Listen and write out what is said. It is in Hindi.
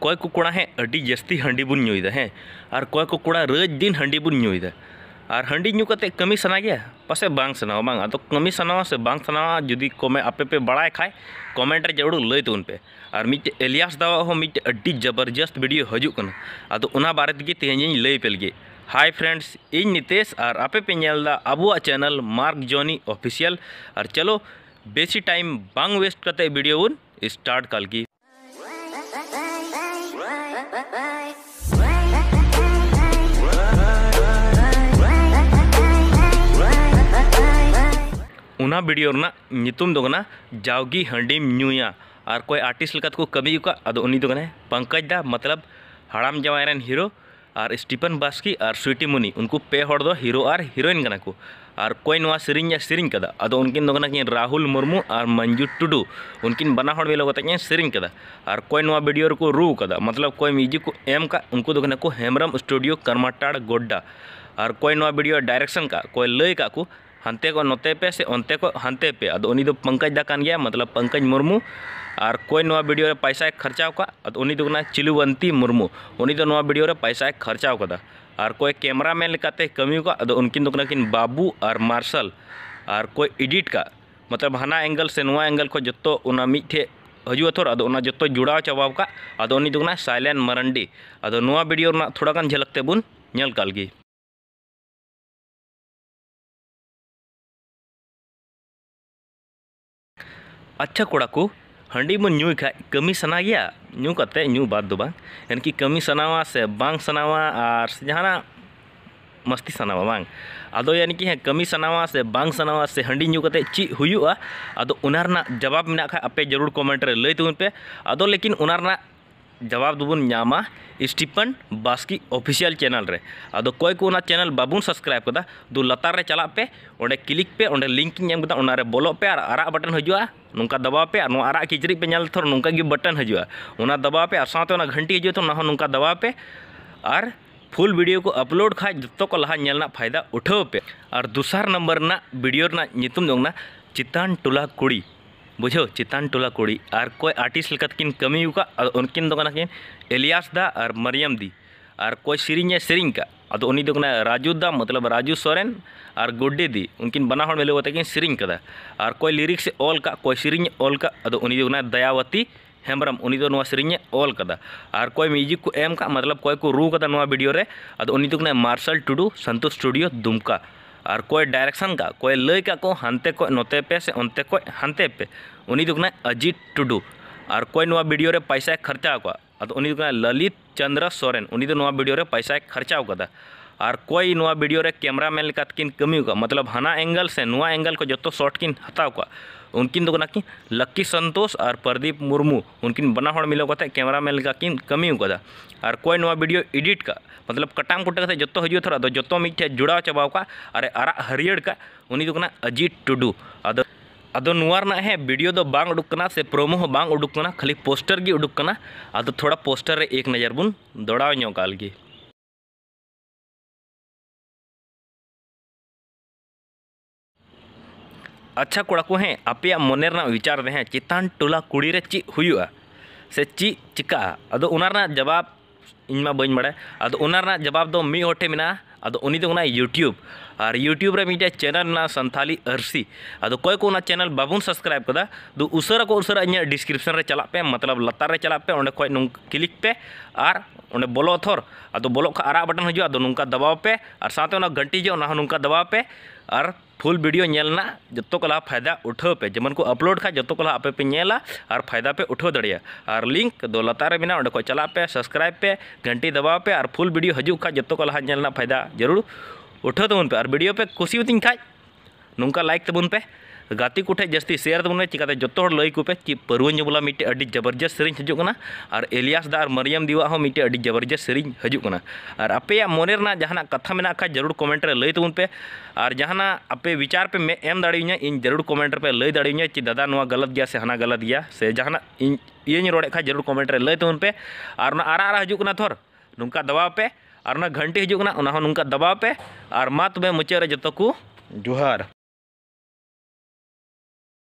कोई को कोड़ा है जस्ती हंडी बन नुदा है और कोई को रोज दिन हंडी बन नुदा और हंडी नु कमी सना गया पासे बांग सना बांग तो कमी सना से बांग सना जुदी कोमे आपे पे बड़ा खाए कमेंट रे जरूर लय तुन तो पे और मिट एलियास दावा हो मिट जबरदस्त वीडियो हजुन कन तो बारे तगे तेजी लय पेल हाय फ्रेंड्स इन नितेश और आपे पे चैनल मार्क जोनी ऑफिशियल और चलो बेसी टाइम बांग वेस्ट करते वीडियो उन स्टार्ट कल की ᱚᱱᱟ ᱵᱷᱤᱰᱤᱭᱳ ᱨᱮᱱᱟᱜ ᱧᱩᱛᱩᱢ ᱫᱚ ᱠᱟᱱᱟ ᱡᱟᱣᱜᱤ ᱦᱟᱺᱰᱤᱢ ᱧᱩᱭᱟ ᱟᱨ ᱚᱠᱚᱭ ᱟᱨᱴᱤᱥᱴ ᱞᱮᱠᱟ ᱛᱮᱠᱚ ᱠᱟᱹᱢᱤ ᱟᱠᱟᱫ ᱟᱫᱚ ᱩᱱᱤ ᱫᱚ ᱠᱟᱱᱟᱭ ᱯᱚᱝᱠᱚᱡ ᱫᱟ ᱢᱚᱛᱞᱚᱵ ᱦᱟᱲᱟᱢ ᱡᱟᱶᱟᱭ ᱨᱮᱱ ᱦᱤᱨᱳ ᱟᱨ ᱥᱴᱤᱯᱷᱮᱱ ᱵᱟᱥᱠᱤ ᱟᱨ ᱥᱩᱭᱴᱤ ᱢᱩᱱᱤ ᱩᱱᱠᱩ ᱯᱮ ᱦᱚᱲ ᱫᱚ ᱦᱤᱨᱳ ᱟᱨ ᱦᱤᱨᱳᱭᱤᱱ ᱠᱟᱱᱟ ᱠᱚ ᱟᱨ ᱚᱠᱚᱭ ᱱᱚᱣᱟ ᱥᱮᱨᱮᱧ ᱥᱮᱨᱮᱧ ᱠᱟᱫᱟ ᱟᱫᱚ ᱩᱱᱠᱤᱱ ᱫᱚ ᱠᱟᱱᱟ ᱠᱤᱱ ᱨᱟᱦᱩᱞ ᱢᱩᱨᱢᱩ ᱟᱨ ᱢᱚᱧᱡᱩ ᱴᱩᱰᱩ ᱩᱱᱠᱤᱱ ᱵᱟᱱᱟ ᱦᱚᱲ ᱢᱤᱞᱟᱹᱣ ᱠᱟᱛᱮ ᱠᱤᱱ ᱥᱮᱨᱮᱧ ᱠᱟᱫᱟ ᱟᱨ ᱚᱠᱚᱭ ᱱᱚᱣᱟ ᱵᱷᱤᱰᱤᱭᱳ ᱨᱮᱠᱚ ᱨᱩ ᱠᱟᱫᱟ ᱢᱚᱛᱞᱚᱵ ᱚᱠᱚᱭ ᱢᱤᱭᱩᱡᱤᱠ ᱠᱚ ᱮᱢ ᱠᱟᱜ ᱩᱱᱠᱩ ᱫᱚ ᱠᱟᱱᱟ ᱠᱚ ᱦᱮᱢᱨᱟᱢ ᱥᱴᱩᱰᱤᱭᱳ ᱠᱟᱨᱢᱟᱴᱟᱲ ᱜᱳᱰᱰᱟ और कोई नवा वीडियो डायरेक्शन का कोई लय का को ᱦᱟᱱᱛᱮ को नोते पे से अंते को ᱦᱟᱱᱛᱮ पे ᱟᱫᱚ ᱩᱱᱤ ᱫᱚ ᱯᱚᱝᱠᱚᱡ ᱫᱟ ᱠᱟᱱ ᱜᱮᱭᱟ ᱢᱚᱛᱞᱚᱵ ᱯᱚᱝᱠᱚᱡ और कोई नवा भिडियो रे पैसा खर्चा का उन्हीं दुगना चिलुवंती मुर्मू उन्हीं दो नवा भिडियो रे पैसा खर्चा का और कोई कैमरा मैन लेकाते कमी का उनकी उनकिन दुगना किन बाबू और मार्शल और कोई एडिट का मतलब हना एंगल से नवा एंगल को जो उना मिठे हजू थोर अद जो जुड़ाव चाबा का अद उन्हीं दुगना साइलेंट मरंडी अद नवा भिडियो थोड़ा गान झलकते बुन नल कालगी अच्छा कोड़ा को हंडी बन न्यू खा कमी सना गया न्यू करते न्यू बात दो बांग यानी कि कमी सनावा से बांग सनावा और जहाँ मस्ती सनावा बांग अदो यानी कि है कमी सनावा से बांग सनावा से हंडी न्यू करते ची हुई अदो उनार ना जवाब मिला खा अपे जरूर कमेंट रे लेते तो उन पे अदो लेकिन उनार ना जवाब दुबुन न्यामा स्टीफन बास्की ऑफिशियल चैनल रे अद कोई को चैनल बाबू सब्सक्राइब कदा दो लतार चला पे ओंडे क्लिक पे ओंडे लिंक इन बोलो पे आर आरा बटन हजुआ नुंका दबा पे नो आरा किचरी पे नल थोर नुंका की बटन हजुआ ओना दबा पे असाते ओना घंटी हजुआ तो नहो नुंका दबा पे और फुल वीडियो को अपलोड खाय जतो को लहा नेलना फायदा उठो पे और दूसरा नंबर ना वीडियो ना नितुम दोंगना चितान टुला कुड़ी बुझे चितान टोला कुड़ी और कोई आर्टिस्ट किन कमी का उनकिन दो एलियास दा और मरियम दी और कोई सीरीज है सीरीज राजू दा मतलब राजू सोरेन और गुड्डी दी उनकिन बना हम मिलेगा सीरीज का और कोई लिरिक्स ऑल का कोई सीरीज ऑल का अब तो दयावती हेम्रम से तो ऑल का और कोई म्यूजिक को एम का मतलब कोई को रू का वीडियो रे अब उनी दोन मार्शल टुडू संतोष स्टूडियो दुमका और कोई डायरेक्शन का कोई लय का को हनते को नोते पे से उनते को हनते पे उनी अजीत टुडू और कोई नुआ वीडियो पैसा खर्चा को ललित चंद्र सोरेन उनी दो वीडियो रे पैसा खर्चा को और ᱟᱨ ᱠᱚᱭ ᱱᱚᱣᱟ कैमरा मैन ᱠᱮᱢᱮᱨᱟᱢᱮᱱ ᱞᱮᱠᱟ कमी ᱠᱟᱹᱢᱤ मतलब हना एंगल से ᱥᱮ एंगल को जो तो ᱥᱚᱴ ᱠᱤᱱ ᱦᱟᱛᱟᱣ ᱠᱚᱣᱟ उनकिन दो कि लक्की संतोष और प्रदीप मुर्मू उनकिन बना मिलो कते कैमरा मैन का किन कमी कदा और कोई नवा वीडियो एडिट का मतलब कटाम कुटा कते जो हजू थोड़ा जो तो मिट्टे जुड़ाव चाबा का और आरा हरियड़ का उनी दो तो अजीत टुडू अद अद है वीडियो दो तो बांग उडुकना से प्रोमो हो बांग उडुकना खाली पोस्टर की उडुकना अद थोड़ा पोस्टर एक नजर बुन दौड़ा नोकाल गे अच्छा कड़ा को आपे मनेर विचार दे चितान टोला कुड़ी चीज चि से चि चिका अद जवाब इनमा बी बड़ा अब जवाब दो मी होटे अब उन यूट्यूब और यूट्यूब मीटे चैनल संथाली अरसी अब कोई को चैनल बाबू सब्सक्राइब का उसे को उसरा इन डिस्क्रिप्शन रे चला मतलब लतारे चला पे उन्हें क्लिक पे और उन्हें बोलो थोर अब बोलो आरा बटन हज़ार अब नुका दबाव पे और साथ घंटी जो नुका दबाव पे और फुल वीडियो नेलना जो कला फायदा उठा पे जेमन को अपलोड खा जो कला आप और फायदा पे उठाव दड़े और लिंक दो लतारे मे को चला पे सब्सक्राइब पे घंटी दबाव पे और फुल वीडियो हजू खा जो कला नेलना फायदा जरूर उठाव तबन पे और वीडियो पे कुशीवती खा नुका लाइक तबन पे गति कोठे जस्ती सेयर तब उन्हें जो जत्तो हर लोई कुपे कि परुवन जबला मिटे अड़ी जबरजस्त सरिंच हजुक और एलियास दार मरियम दिवा हो मिटे अड़ी जबरजस्त सरिंच हजुक ना और अपे या जहाँ कथा में खा जरूर कमेंट लोई तब उनपे और जहाँ ना विचार पे मैं एम दाढ़ी इन जरूर कमेंट पे लोई दाढ़ी कि दादा ना गलत गया से हना गलत गया से जहाँ इन ये खा जरूर कमेंट लोई तब उनपे और ना आरा आरा हजुक थोर नुका दबाव पे और घंटी घंटे हजुक नुका दबाव पे और मा तुम्हें मुचे जो को जुहार